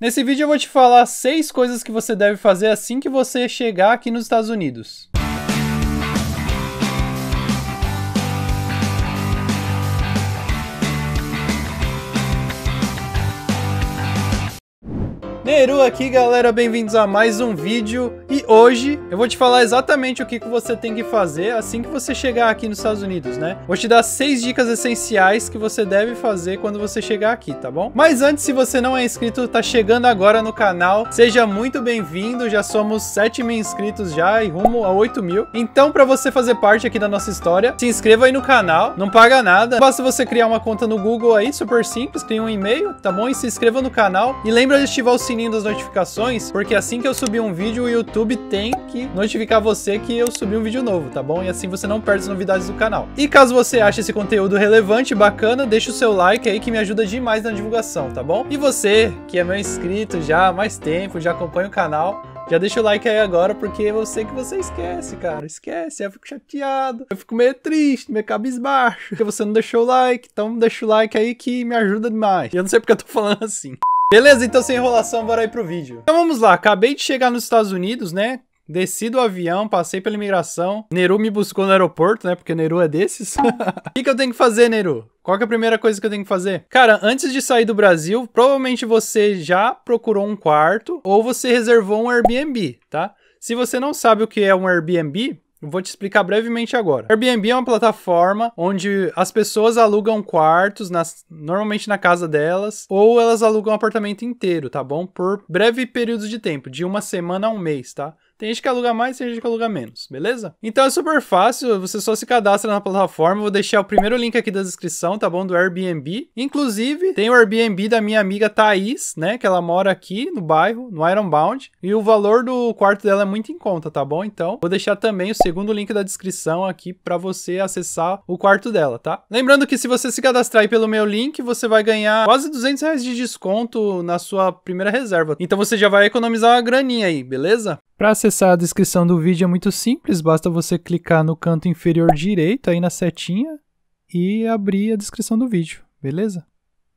Nesse vídeo eu vou te falar 6 coisas que você deve fazer assim que você chegar aqui nos Estados Unidos. Neru aqui, galera, bem-vindos a mais um vídeo. E hoje eu vou te falar exatamente o que, que você tem que fazer assim que você chegar aqui nos Estados Unidos, né? Vou te dar seis dicas essenciais que você deve fazer quando você chegar aqui, tá bom? Mas antes, se você não é inscrito, tá chegando agora no canal, seja muito bem-vindo. Já somos 7 mil inscritos já e rumo a 8 mil. Então, para você fazer parte aqui da nossa história, se inscreva aí no canal, não paga nada. Basta você criar uma conta no Google aí, super simples, cria um e-mail, tá bom? E se inscreva no canal. E lembra de ativar o sininho sininho das notificações, porque assim que eu subir um vídeo, o YouTube tem que notificar você que eu subi um vídeo novo, tá bom? E assim você não perde as novidades do canal. E caso você ache esse conteúdo relevante, bacana, deixa o seu like aí que me ajuda demais na divulgação, tá bom? E você, que é meu inscrito já há mais tempo, já acompanha o canal, já deixa o like aí agora, porque eu sei que você esquece, cara. Esquece, eu fico chateado, eu fico meio triste, meio cabisbaixo. Porque você não deixou o like, então deixa o like aí que me ajuda demais. Eu não sei porque eu tô falando assim. Beleza, então sem enrolação, bora aí pro vídeo. Então vamos lá, acabei de chegar nos Estados Unidos, né? Desci do avião, passei pela imigração. Neru me buscou no aeroporto, né? Porque Neru é desses. O que, que eu tenho que fazer, Neru? Qual é a primeira coisa que eu tenho que fazer? Cara, antes de sair do Brasil, provavelmente você já procurou um quarto ou você reservou um Airbnb, tá? Se você não sabe o que é um Airbnb, Vou te explicar brevemente agora. Airbnb é uma plataforma onde as pessoas alugam quartos, nas, normalmente na casa delas, ou elas alugam um apartamento inteiro, tá bom? Por breve períodos de tempo, de uma semana a um mês, tá? Tem gente que aluga mais, tem gente que aluga menos, beleza? Então é super fácil, você só se cadastra na plataforma, vou deixar o primeiro link aqui da descrição, tá bom? Do Airbnb. Inclusive, tem o Airbnb da minha amiga Thaís, né? Que ela mora aqui no bairro, no Ironbound. E o valor do quarto dela é muito em conta, tá bom? Então, vou deixar também o segundo link da descrição aqui para você acessar o quarto dela, tá? Lembrando que se você se cadastrar aí pelo meu link, você vai ganhar quase 200 reais de desconto na sua primeira reserva. Então você já vai economizar uma graninha aí, beleza? Para acessar a descrição do vídeo é muito simples, basta você clicar no canto inferior direito, aí na setinha, e abrir a descrição do vídeo, beleza?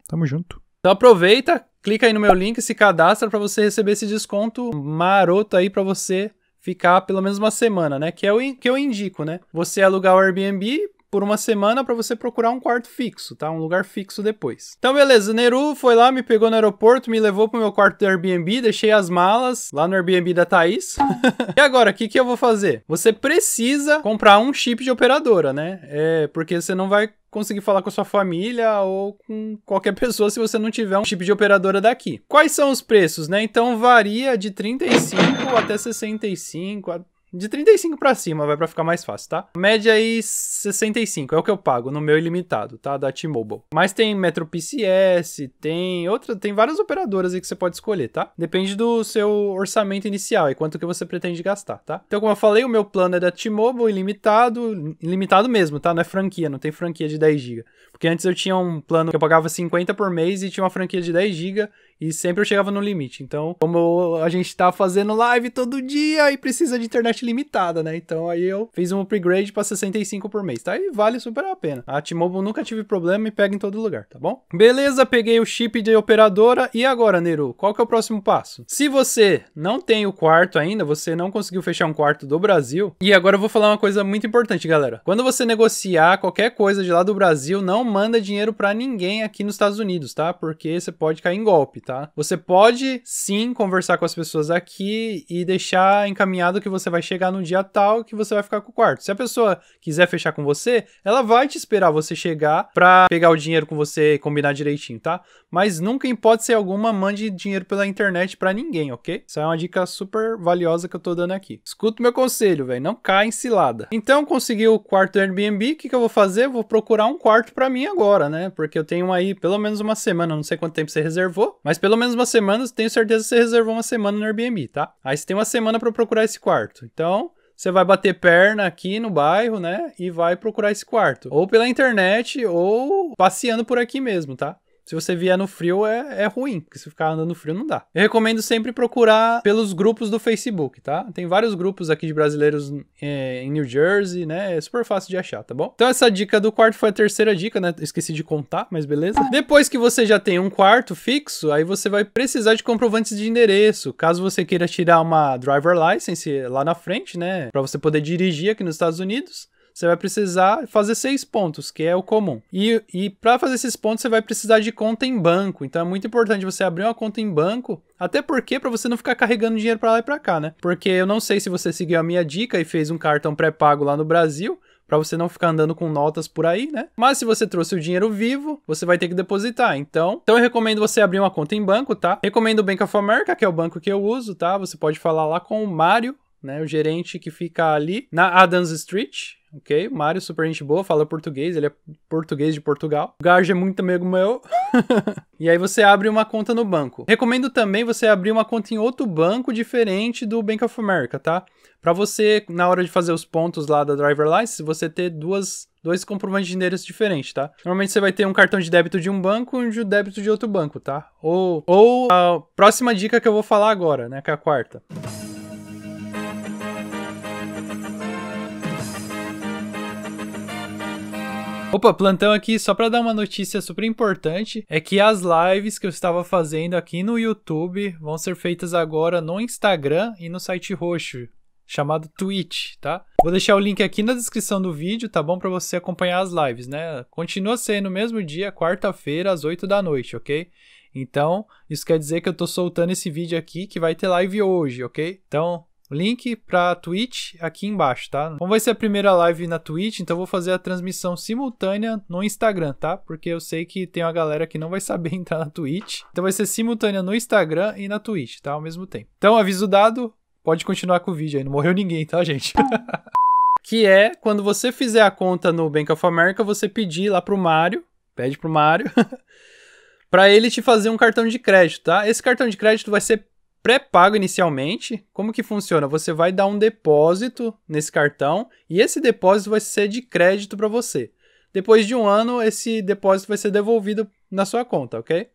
Tamo junto. Então aproveita, clica aí no meu link, se cadastra para você receber esse desconto maroto aí para você ficar pelo menos uma semana, né? Que é o que eu indico, né? Você alugar o Airbnb, por uma semana para você procurar um quarto fixo, tá? Um lugar fixo depois. Então, beleza, Neru foi lá, me pegou no aeroporto, me levou pro meu quarto do Airbnb, deixei as malas lá no Airbnb da Thaís. e agora, o que, que eu vou fazer? Você precisa comprar um chip de operadora, né? É, porque você não vai conseguir falar com a sua família ou com qualquer pessoa se você não tiver um chip de operadora daqui. Quais são os preços, né? Então varia de 35 até 65, de 35 para cima, vai para ficar mais fácil, tá? Média aí 65, é o que eu pago no meu ilimitado, tá? Da T-Mobile. Mas tem MetroPCS tem outra, tem várias operadoras aí que você pode escolher, tá? Depende do seu orçamento inicial e quanto que você pretende gastar, tá? Então, como eu falei, o meu plano é da T-Mobile ilimitado, ilimitado mesmo, tá? Não é franquia, não tem franquia de 10 GB. Porque antes eu tinha um plano que eu pagava 50 por mês e tinha uma franquia de 10 GB e sempre eu chegava no limite. Então, como a gente tá fazendo live todo dia e precisa de internet limitada, né? Então aí eu fiz um upgrade para 65 por mês, tá? E vale super a pena. A T-Mobile nunca tive problema e pega em todo lugar, tá bom? Beleza, peguei o chip de operadora e agora, Neru, qual que é o próximo passo? Se você não tem o quarto ainda, você não conseguiu fechar um quarto do Brasil. E agora eu vou falar uma coisa muito importante, galera. Quando você negociar qualquer coisa de lá do Brasil, não manda dinheiro para ninguém aqui nos Estados Unidos, tá? Porque você pode cair em golpe, tá? Você pode sim conversar com as pessoas aqui e deixar encaminhado que você vai chegar no dia tal que você vai ficar com o quarto. Se a pessoa quiser fechar com você, ela vai te esperar você chegar para pegar o dinheiro com você e combinar direitinho, tá? Mas nunca em hipótese alguma mande dinheiro pela internet para ninguém, ok? Isso é uma dica super valiosa que eu tô dando aqui. Escuta o meu conselho, velho, não cai em cilada. Então consegui o quarto do Airbnb, o que que eu vou fazer? Vou procurar um quarto para mim agora, né? Porque eu tenho aí pelo menos uma semana, não sei quanto tempo você reservou, mas pelo menos uma semana, tenho certeza que você reservou uma semana no Airbnb, tá? Aí você tem uma semana para procurar esse quarto. Então, você vai bater perna aqui no bairro, né? E vai procurar esse quarto. Ou pela internet, ou passeando por aqui mesmo, tá? Se você vier no frio, é, é ruim, porque se ficar andando frio, não dá. Eu recomendo sempre procurar pelos grupos do Facebook, tá? Tem vários grupos aqui de brasileiros é, em New Jersey, né? É super fácil de achar, tá bom? Então, essa dica do quarto foi a terceira dica, né? Esqueci de contar, mas beleza. Ah. Depois que você já tem um quarto fixo, aí você vai precisar de comprovantes de endereço. Caso você queira tirar uma driver license lá na frente, né? Pra você poder dirigir aqui nos Estados Unidos você vai precisar fazer seis pontos, que é o comum. E, e para fazer esses pontos, você vai precisar de conta em banco. Então é muito importante você abrir uma conta em banco até porque para você não ficar carregando dinheiro para lá e para cá, né? Porque eu não sei se você seguiu a minha dica e fez um cartão pré-pago lá no Brasil, para você não ficar andando com notas por aí, né? Mas se você trouxe o dinheiro vivo, você vai ter que depositar. Então, então eu recomendo você abrir uma conta em banco, tá? Recomendo o Bank of America, que é o banco que eu uso, tá? Você pode falar lá com o Mário, né, o gerente que fica ali na Adams Street, ok? Mário, super gente boa, fala português, ele é português de Portugal. O Garge é muito amigo meu. e aí você abre uma conta no banco. Recomendo também você abrir uma conta em outro banco diferente do Bank of America, tá? Para você, na hora de fazer os pontos lá da Driver License, você ter duas dois comprovantes de endereço diferentes, tá? Normalmente você vai ter um cartão de débito de um banco e um de débito de outro banco, tá? Ou, ou a próxima dica que eu vou falar agora, né, que é a quarta. Opa, plantão aqui só para dar uma notícia super importante, é que as lives que eu estava fazendo aqui no YouTube vão ser feitas agora no Instagram e no site roxo, chamado Twitch, tá? Vou deixar o link aqui na descrição do vídeo, tá bom? Para você acompanhar as lives, né? Continua sendo no mesmo dia, quarta-feira, às 8 da noite, ok? Então, isso quer dizer que eu tô soltando esse vídeo aqui que vai ter live hoje, ok? Então, link para Twitch aqui embaixo, tá? Como vai ser a primeira live na Twitch, então eu vou fazer a transmissão simultânea no Instagram, tá? Porque eu sei que tem uma galera que não vai saber entrar na Twitch. Então vai ser simultânea no Instagram e na Twitch, tá? Ao mesmo tempo. Então, aviso dado, pode continuar com o vídeo aí. Não morreu ninguém, tá, gente? que é quando você fizer a conta no Bank of America, você pedir lá pro Mario, pede pro Mario, para ele te fazer um cartão de crédito, tá? Esse cartão de crédito vai ser pré-pago inicialmente, como que funciona? Você vai dar um depósito nesse cartão e esse depósito vai ser de crédito para você. Depois de um ano, esse depósito vai ser devolvido na sua conta, ok?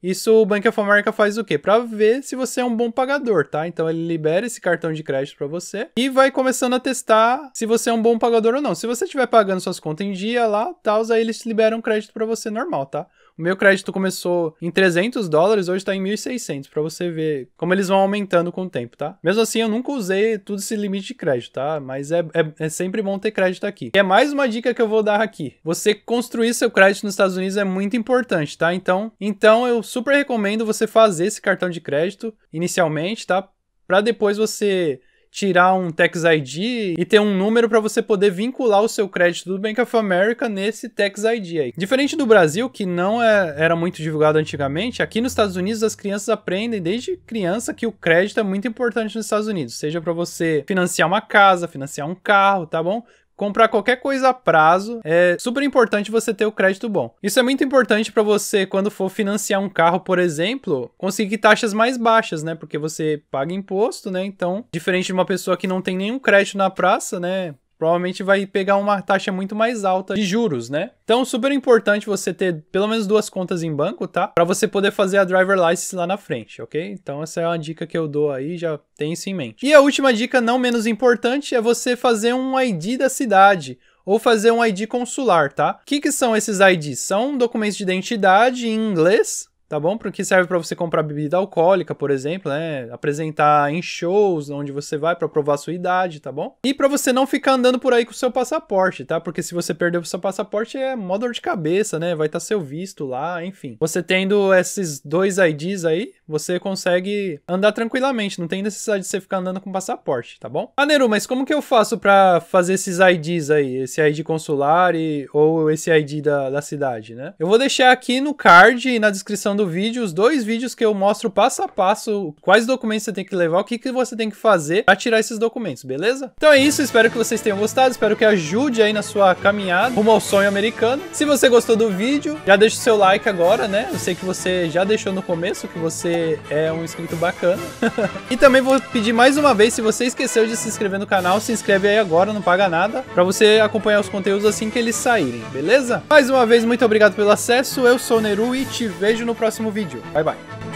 Isso o Bank of America faz o quê? Para ver se você é um bom pagador, tá? Então ele libera esse cartão de crédito para você e vai começando a testar se você é um bom pagador ou não. Se você estiver pagando suas contas em dia lá, tal, aí eles liberam crédito para você normal, tá? O meu crédito começou em 300 dólares, hoje tá em 1.600, para você ver como eles vão aumentando com o tempo, tá? Mesmo assim, eu nunca usei todo esse limite de crédito, tá? Mas é, é, é sempre bom ter crédito aqui. E é mais uma dica que eu vou dar aqui. Você construir seu crédito nos Estados Unidos é muito importante, tá? Então, então eu super recomendo você fazer esse cartão de crédito inicialmente, tá? Para depois você tirar um Tax ID e ter um número para você poder vincular o seu crédito do Bank of America nesse Tax ID aí. Diferente do Brasil, que não é, era muito divulgado antigamente, aqui nos Estados Unidos as crianças aprendem desde criança que o crédito é muito importante nos Estados Unidos, seja para você financiar uma casa, financiar um carro, tá bom? comprar qualquer coisa a prazo, é super importante você ter o crédito bom. Isso é muito importante para você quando for financiar um carro, por exemplo, conseguir taxas mais baixas, né? Porque você paga imposto, né? Então, diferente de uma pessoa que não tem nenhum crédito na praça, né? provavelmente vai pegar uma taxa muito mais alta de juros, né? Então, super importante você ter pelo menos duas contas em banco, tá? Para você poder fazer a driver license lá na frente, ok? Então, essa é uma dica que eu dou aí, já tem isso em mente. E a última dica, não menos importante, é você fazer um ID da cidade ou fazer um ID consular, tá? O que, que são esses IDs? São documentos de identidade em inglês tá bom? Porque serve para você comprar bebida alcoólica, por exemplo, né? Apresentar em shows onde você vai para provar sua idade, tá bom? E para você não ficar andando por aí com o seu passaporte, tá? Porque se você perder o seu passaporte é mó dor de cabeça, né? Vai estar tá seu visto lá, enfim. Você tendo esses dois IDs aí, você consegue andar tranquilamente, não tem necessidade de você ficar andando com passaporte, tá bom? ah Neru, mas como que eu faço para fazer esses IDs aí? Esse ID consular e, ou esse ID da, da cidade, né? Eu vou deixar aqui no card e na descrição do vídeo, os dois vídeos que eu mostro passo a passo quais documentos você tem que levar, o que, que você tem que fazer para tirar esses documentos, beleza? Então é isso, espero que vocês tenham gostado, espero que ajude aí na sua caminhada rumo ao sonho americano. Se você gostou do vídeo, já deixa o seu like agora, né? Eu sei que você já deixou no começo, que você é um inscrito bacana. e também vou pedir mais uma vez, se você esqueceu de se inscrever no canal, se inscreve aí agora, não paga nada, para você acompanhar os conteúdos assim que eles saírem, beleza? Mais uma vez, muito obrigado pelo acesso, eu sou o Neru e te vejo no próximo próximo vídeo. Bye, bye.